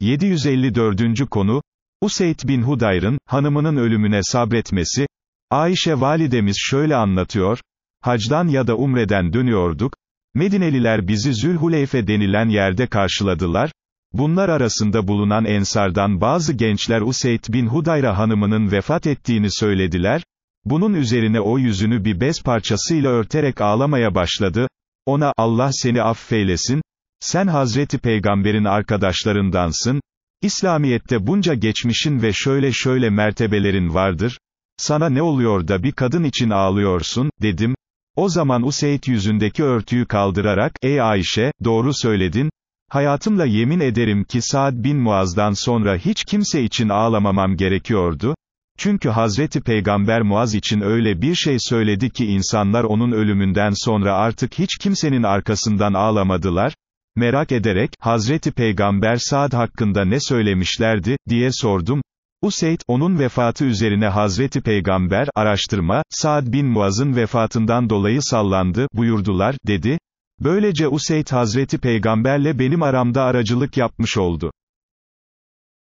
754. konu, Useyd bin Hudayr'ın, hanımının ölümüne sabretmesi, Ayşe validemiz şöyle anlatıyor, hacdan ya da umreden dönüyorduk, Medineliler bizi Zülhuleyfe denilen yerde karşıladılar, bunlar arasında bulunan ensardan bazı gençler Useyd bin Hudayra hanımının vefat ettiğini söylediler, bunun üzerine o yüzünü bir bez parçasıyla örterek ağlamaya başladı, ona, Allah seni affeylesin, sen Hazreti Peygamber'in arkadaşlarındansın, İslamiyet'te bunca geçmişin ve şöyle şöyle mertebelerin vardır, sana ne oluyor da bir kadın için ağlıyorsun, dedim, o zaman Useyd yüzündeki örtüyü kaldırarak, ey Ayşe, doğru söyledin, hayatımla yemin ederim ki Saad bin Muaz'dan sonra hiç kimse için ağlamamam gerekiyordu, çünkü Hazreti Peygamber Muaz için öyle bir şey söyledi ki insanlar onun ölümünden sonra artık hiç kimsenin arkasından ağlamadılar, Merak ederek, Hazreti Peygamber Saad hakkında ne söylemişlerdi, diye sordum. Useyd, onun vefatı üzerine Hazreti Peygamber, araştırma, Saad bin Muaz'ın vefatından dolayı sallandı, buyurdular, dedi. Böylece Useyd Hazreti Peygamberle benim aramda aracılık yapmış oldu.